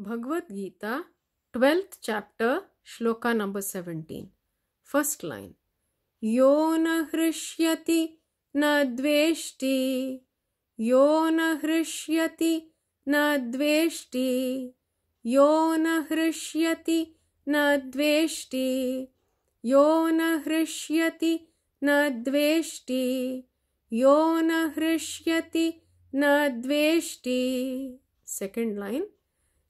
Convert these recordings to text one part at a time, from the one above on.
भगवत Gita twelfth chapter श्लोका number seventeen first line यो न हृष्यति न द्वेष्टि यो न हृष्यति न द्वेष्टि यो न हृष्यति न द्वेष्टि यो न हृष्यति न द्वेष्टि यो न हृष्यति न द्वेष्टि सेकेंड लाइन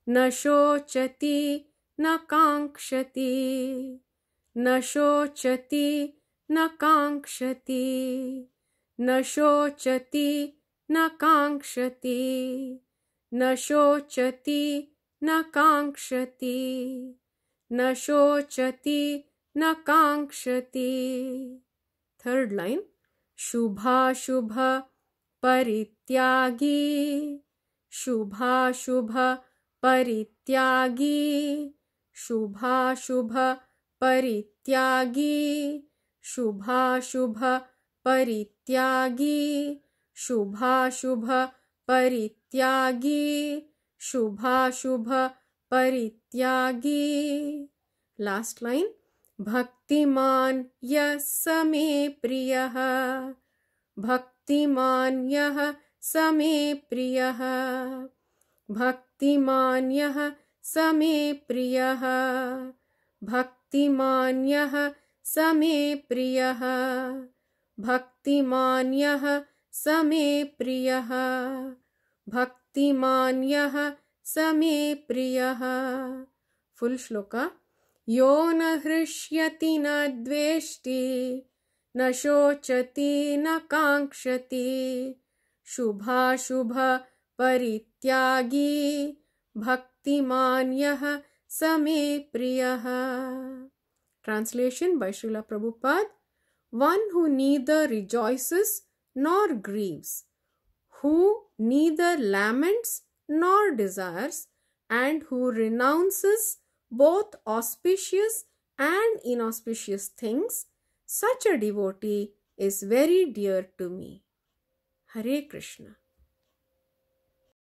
न शोचति न काङ्क्षति न शोचति न काङ्क्षति न शोचति न काङ्क्षति न शोचति न काङ्क्षति न शोचति न काङ्क्षति थर्ड् लैन् शुभाशुभ परित्यागी शुभाशुभ परित्यागी शुभाशुभ परित्यागी शुभाशुभ परित्यागी शुभाशुभ परित्यागी शुभाशुभ परित्यागी लास्ट लाइन भक्तिमान ये प्रिय मे भक्तिमान यः स भक्तिमान्यः स मे प्रियः भक्तिमान्यः स मे प्रियः भक्तिमान्यः स मे प्रियः भक्तिमान्यः स मे प्रियः फुल् श्लोका यो न हृष्यति न द्वेष्टि न शोचति न काङ्क्षति शुभाशुभ परित्यागी भक्तिमान्यः स मे प्रियः Translation by Srila Prabhupada One who neither rejoices nor grieves, who neither laments nor desires, and who renounces both auspicious and inauspicious things, such a devotee is very dear to me. Hare Krishna.